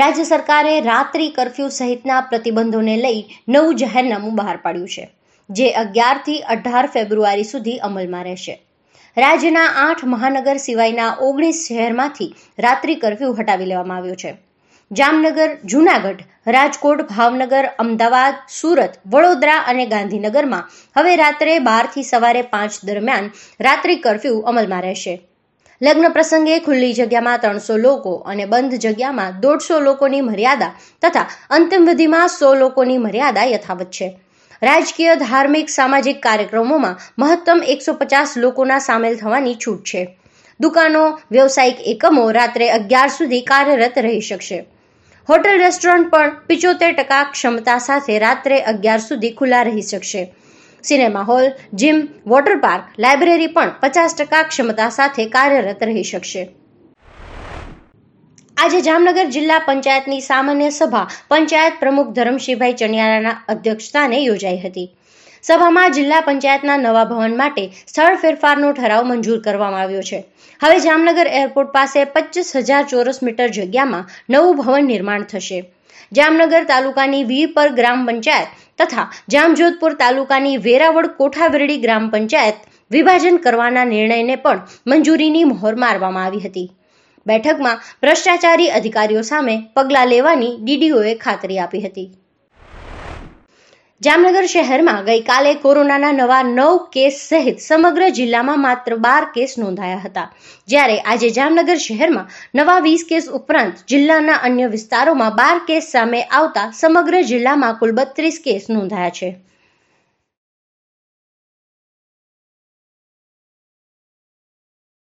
રાજ્ય સરકારે રાત્રિ કરફ્યુ સહિતના પ્રતિબંધોને લઈ નવું જાહેરનામું બહાર પાડ્યું છે જે અગિયારથી અઢાર ફેબ્રુઆરી સુધી અમલમાં રહેશે રાજ્યના આઠ મહાનગર સિવાયના ઓગણીસ શહેરમાંથી રાત્રિ કર્ફ્યુ હટાવી લેવામાં આવ્યો છે જામનગર જૂનાગઢ રાજકોટ ભાવનગર અમદાવાદ સુરત વડોદરા અને ગાંધીનગરમાં હવે રાત્રે બારથી સવારે પાંચ દરમિયાન રાત્રિ કર્ફ્યુ અમલમાં રહેશે લગ્ન પ્રસંગે ખુલ્લી જગ્યામાં ત્રણસો લોકો અને બંધ જગ્યામાં દોઢસો લોકોની મર્યાદા તથા અંતિમવિધિમાં સો લોકોની મર્યાદા યથાવત છે રાજકીય ધાર્મિક સામાજિક કાર્યક્રમોમાં મહત્તમ એકસો પચાસ લોકોના સામેલ થવાની છૂટ છે દુકાનો વ્યવસાયિક એકમો રાત્રે અગિયાર સુધી કાર્યરત રહી શકશે હોટલ રેસ્ટોરન્ટ પણ પિચોતેર ટકા ક્ષમતા સાથે રાત્રે અગિયાર સુધી ખુલ્લા રહી શકશે cinema hall gym water park library પણ પચાસ ટકા ક્ષમતા સાથે કાર્યરત રહી શકશે આજે જામનગર જિલ્લા પંચાયતની સામાન્ય સભા પંચાયત પ્રમુખ ધરમશીભાઈ ચણિયારાના અધ્યક્ષસ્થાને યોજાઈ હતી સભામાં જિલ્લા પંચાયતના નવા ભવન માટે સ્થળ ફેરફારનો ઠરાવ મંજૂર કરવામાં આવ્યો છે હવે જામનગર એરપોર્ટ પાસે પચીસ હજાર ચોરસ મીટર જગ્યામાં નવું ભવન નિર્માણ થશે જામનગર તાલુકાની વીપર ગ્રામ પંચાયત તથા જામજોધપુર તાલુકાની વેરાવળ કોઠાવેરડી ગ્રામ પંચાયત વિભાજન કરવાના નિર્ણયને પણ મંજૂરીની મહોર મારવામાં આવી હતી બેઠકમાં ભ્રષ્ટાચારી અધિકારીઓ સામે પગલાં લેવાની ડીડીઓએ ખાતરી આપી હતી જામનગર શહેરમાં ગઈકાલે કોરોનાના નવા નવ કેસ સહિત સમગ્ર જિલ્લામાં માત્ર બાર કેસ નોંધાયા હતા જ્યારે આજે જામનગર શહેરમાં નવા વીસ કેસ ઉપરાંત જિલ્લાના અન્ય વિસ્તારોમાં બાર કેસ સામે આવતા સમગ્ર જિલ્લામાં કુલ બત્રીસ કેસ નોંધાયા છે